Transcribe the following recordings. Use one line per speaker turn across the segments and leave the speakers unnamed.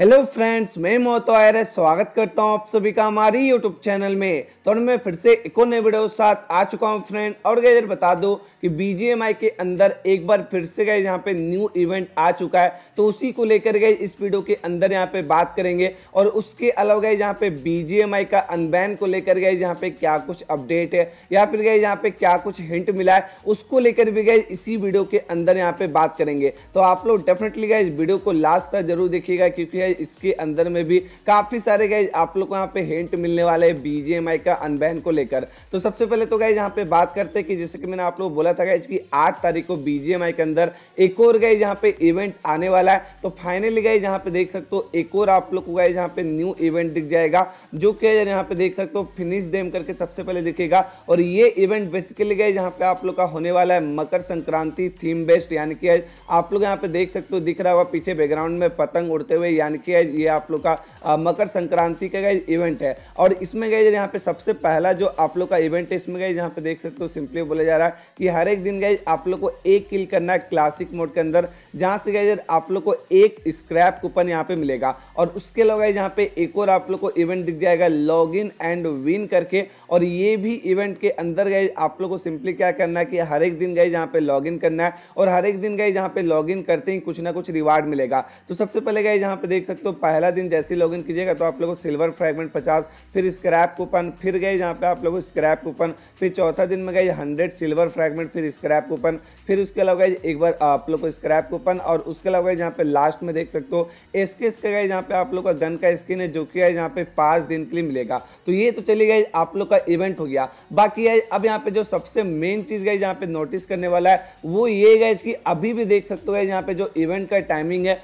hello friends मैं मोहतो आयर स्वागत करता हूं आप सभी का हमारी यूट्यूब चैनल में तो मैं फिर से एक और नए वीडियो के साथ आ चुका हूं फ्रेंड और इधर बता दो कि बीजीएमआई के अंदर एक बार फिर से गए यहां पे न्यू इवेंट आ चुका है तो उसी को लेकर गए इस वीडियो के अंदर यहाँ पे बात करेंगे और उसके अलावा गए यहाँ पे बी का अनबैन को लेकर गए यहाँ पे क्या कुछ अपडेट है या फिर गए यहाँ पे क्या कुछ हिंट मिला है उसको लेकर भी गए इसी वीडियो के अंदर यहाँ पे बात करेंगे तो आप लोग डेफिनेटली गए इस वीडियो को लास्ट तक जरूर देखिएगा क्योंकि गए इसके अंदर में भी काफ़ी सारे गए आप लोग को यहाँ पे हिंट मिलने वाले है बीजेएमआई का अनबैन को लेकर तो सबसे पहले तो गए यहाँ पे बात करते हैं कि जैसे कि मैंने आप लोग बोला था गाइज कि आठ तारीख को बीजेएमआई के अंदर एक और गए यहाँ पे इवेंट आने वाला है तो फाइनली गए यहाँ पे देख सकते हो एक और आप लोग को गए यहाँ पे न्यू इवेंट दिख जाएगा जो कि यहाँ पे देख सकते हो फिनिश देम करके सबसे पहले दिखेगा और ये इवेंट बेसिकली गए यहाँ पे आप लोग का होने वाला है मकर संक्रांति थीम बेस्ड यानी कि आप लोग यहाँ पे देख सकते हो दिख रहा होगा पीछे बैकग्राउंड में पतंग उड़ते हुए यानी यानी कि ये आप लोग का मकर संक्रांति का गए इवेंट है और इसमें गए यहाँ पे सबसे पहला जो आप लोग का इवेंट है इसमें गए यहाँ पे देख सकते हो सिंपली बोला जा रहा है कि हर एक दिन गए आप लोग को एक किल करना है क्लासिक मोड के अंदर जहाँ से गए आप लोग को एक स्क्रैप कूपन यहाँ पे मिलेगा और उसके अलावा यहाँ पे एक और आप लोग को इवेंट दिख जाएगा लॉग एंड विन करके और ये भी इवेंट के अंदर गए आप लोग को सिंपली क्या करना है कि हर एक दिन गए जहाँ पे लॉग करना है और हर एक दिन गए जहाँ पे लॉग करते ही कुछ ना कुछ रिवार्ड मिलेगा तो सबसे पहले गए यहाँ पे देख सकते हो पहला दिन जैसे लॉग इन कीजिएगा तो आप लोगों को सिल्वर फ्रैगमेंट पचास फिर स्क्रैप कूपन फिर गए यहाँ पे आप लोगों को स्क्रैप कूपन फिर चौथा दिन में गए हंड्रेड सिल्वर फ्रैगमेंट फिर स्क्रैप कूपन फिर उसके अलावा गए एक बार आप लोग को स्क्रैप कूपन और उसके अलावा गए जहाँ पे लास्ट में देख सकते हो एस के गए जहाँ पे आप लोग का गन का स्किन है जो कि है यहाँ पे पाँच दिन के लिए मिलेगा तो ये तो चली गई आप लोग का इवेंट हो गया बाकी है अब यहाँ पे जो सबसे मेन चीज़ गई यहाँ पे नोटिस करने वाला है वो ये गए कि अभी भी देख सकते हो गए यहाँ पे जो इवेंट का टाइमिंग है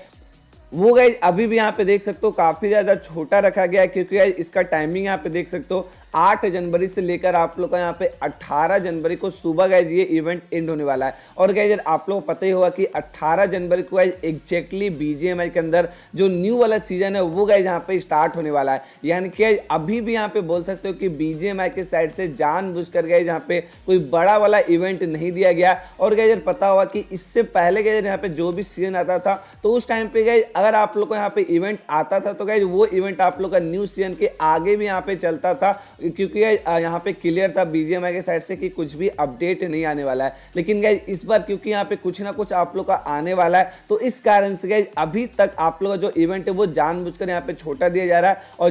वो गाइज अभी भी यहाँ पे देख सकते हो काफ़ी ज़्यादा छोटा रखा गया है क्योंकि गाइज इसका टाइमिंग यहाँ पे देख सकते हो 8 जनवरी से लेकर आप लोग का यहाँ पे 18 जनवरी को सुबह गाइज ये इवेंट एंड होने वाला है और गाइज आप लोगों को पता ही होगा कि 18 जनवरी को गाइज एग्जैक्टली बीजेएमआई के अंदर जो न्यू वाला सीजन है वो गाइज यहाँ पे स्टार्ट होने वाला है यानी कि अभी भी यहाँ पे बोल सकते हो कि बीजेएमआई के साइड से जान बुझ कर गए यहाँ पे कोई बड़ा वाला इवेंट नहीं दिया गया और गाइजर पता हुआ कि इससे पहले गाइजर यहाँ पे जो भी सीजन आता था तो उस टाइम पे गाइज अगर आप लोग को यहाँ पे इवेंट आता था तो गाइज वो इवेंट आप लोग का न्यू सीजन के आगे भी यहाँ पे चलता था क्योंकि यहाँ पे क्लियर था बीजेएमआई के साइड से कि कुछ भी अपडेट नहीं आने वाला है लेकिन गाइज इस बार क्योंकि यहाँ पे कुछ ना कुछ आप लोग का आने वाला है तो इस कारण से गाइज अभी तक आप लोग का जो इवेंट है वो जानबूझकर यहाँ पे छोटा दिया जा रहा है और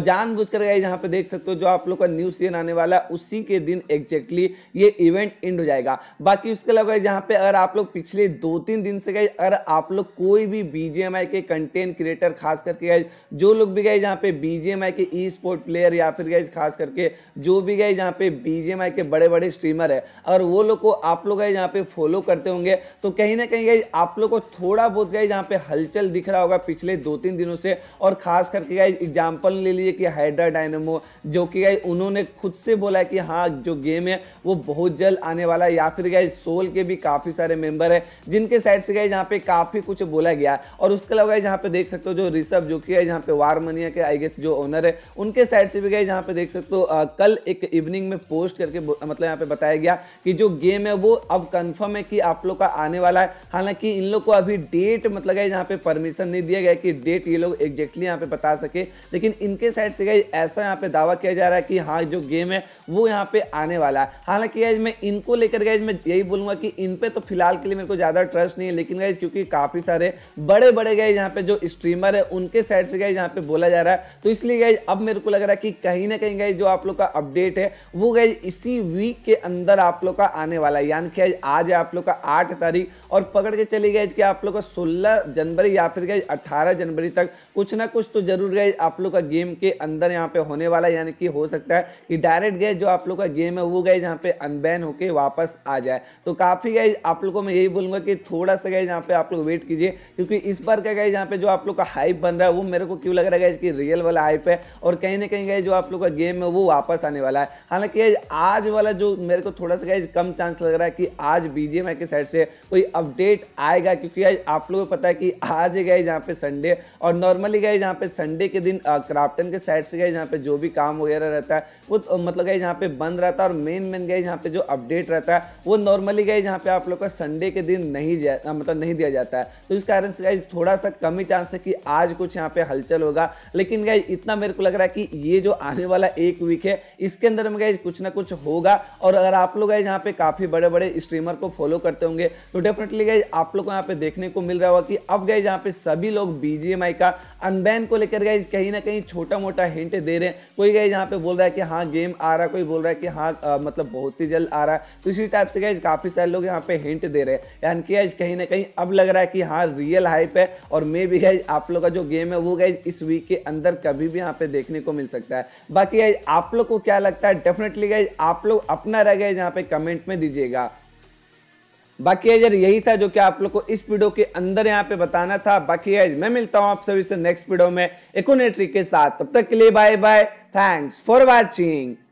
कर गाइज यहाँ पे देख सकते हो जो आप लोग का न्यू सीजन आने वाला है उसी के दिन एग्जैक्टली ये इवेंट एंड हो जाएगा बाकी उसके अलावा यहाँ पे अगर आप लोग पिछले दो तीन दिन से गए अगर आप लोग कोई भी बीजेएमआई के कंटेंट कंटेंट क्रिएटर खास करके गए जो लोग भी गए जहाँ पे बीजेएमआई के ई स्पोर्ट प्लेयर या फिर गए खास करके जो भी गए जहाँ पे बीजेएमआई के बड़े बड़े स्ट्रीमर है अगर वो लोग को आप लोग गए जहाँ पे फॉलो करते होंगे तो कहीं ना कहीं गए आप लोग को थोड़ा बहुत गए जहाँ पे हलचल दिख रहा होगा पिछले दो तीन दिनों से और खास करके गए एग्जाम्पल ले लीजिए कि हाइड्रा डायनमो जो कि गए उन्होंने खुद से बोला कि हाँ जो गेम है वो बहुत जल्द आने वाला है या फिर गए सोल के भी काफ़ी सारे मेंबर है जिनके साइड से गए जहाँ पे काफ़ी कुछ बोला गया और उसके अलावा गाइज पे देख सकते हो जो ऋषभ जो कि है यहाँ पे वारमनिया के आई गेस जो ओनर है उनके साइड से भी गए यहाँ पे देख सकते हो कल एक इवनिंग में पोस्ट करके मतलब यहाँ पे बताया गया कि जो गेम है वो अब कन्फर्म है कि आप लोग का आने वाला है हालांकि इन लोग को अभी डेट मतलब गए यहाँ पे परमिशन नहीं दिया गया कि डेट ये लोग एग्जैक्टली यहाँ पे बता सके लेकिन इनके साइड से गए ऐसा यहाँ पे दावा किया जा रहा है कि हाँ जो गेम है वो यहाँ पे आने वाला है हालांकि आज मैं इनको लेकर गए मैं यही बोलूंगा कि इन पे तो फिलहाल के लिए मेरे को ज़्यादा ट्रस्ट नहीं है लेकिन गए क्योंकि काफ़ी सारे बड़े बड़े गए यहाँ पे जो स्ट्रीमर है उनके साइड से गए यहाँ पे बोला जा रहा है तो इसलिए गए अब मेरे को लग रहा है कि कहीं ना कहीं गए जो आप लोग का अपडेट है वो गए इसी वीक के अंदर आप लोग का आने वाला है यानी कि आज है आप लोग का आठ तारीख और पकड़ के चली गए कि आप लोग का सोलह जनवरी या फिर गए अट्ठारह जनवरी तक कुछ ना कुछ तो जरूर गए आप लोग का गेम के अंदर यहाँ पे होने वाला यानी कि हो सकता है कि डायरेक्ट गए जो आप लोग का गेम है वो गए यहाँ पे अनबैन होके वापस आ जाए तो काफ़ी गए आप लोग को मैं यही बोलूंगा कि थोड़ा सा गए यहाँ पे आप लोग वेट कीजिए क्योंकि इस बार क्या गए यहाँ पे जो जो आप लोग का हाइप बन रहा है वो मेरे को क्यों लग रहा है इसकी रियल वाला हाइप है और कहीं ना कहीं गए जो आप लोग का गेम है वो वापस आने वाला है हालांकि आज वाला जो मेरे को थोड़ा सा कम चांस लग रहा है कि आज बीजेम के साइड से कोई अपडेट आएगा क्योंकि आप लोगों को पता है कि आज गए जहाँ पे संडे और नॉर्मली गए जहाँ पे संडे के दिन क्राफ्टन के साइड से गए जहाँ पे जो भी काम वगैरह रहता है वो तो, मतलब गए जहाँ पे बंद रहता है और मेन मेन गए जहाँ पे जो अपडेट रहता है वो नॉर्मली गए जहाँ पे आप लोग का संडे के दिन नहीं मतलब नहीं दिया जाता है तो इस कारण से गए थोड़ा सा कमी ही चांस है कि आज कुछ यहाँ पे हलचल होगा लेकिन गाइज इतना मेरे को लग रहा है कि ये जो आने वाला एक वीक है इसके अंदर में गाइज कुछ ना कुछ होगा और अगर आप लोग गाइज यहाँ पे काफ़ी बड़े बड़े स्ट्रीमर को फॉलो करते होंगे तो डेफिनेटली गाइज आप लोग को यहाँ पे देखने को मिल रहा होगा कि अब गए यहाँ पे सभी लोग बीजीएमआई का अनबैन को लेकर गाइज कहीं ना कहीं छोटा मोटा हिंट दे रहे हैं कोई गाइज यहाँ पे बोल रहा है कि हाँ गेम आ रहा है कोई बोल रहा है कि हाँ मतलब बहुत ही जल्द आ रहा है तो इसी टाइप से गाइज काफ़ी सारे लोग यहाँ पे हिंट दे रहे हैं यानी कि आज कहीं ना कहीं अब लग रहा है कि हाँ रियल हाइप है और मे भी गाइज आप लोग का जो गेम है वो गाइज इस वीक के अंदर कभी भी यहाँ पे देखने को मिल सकता है बाकी गाइज आप लोग को क्या लगता है डेफिनेटली गाइज आप लोग अपना रह गए यहाँ पे कमेंट में दीजिएगा बाकी यार यही था जो कि आप लोग को इस वीडियो के अंदर यहाँ पे बताना था बाकी यार मैं मिलता हूँ आप सभी से नेक्स्ट वीडियो में इकोनेट्री के साथ तब तक के लिए bye bye thanks for watching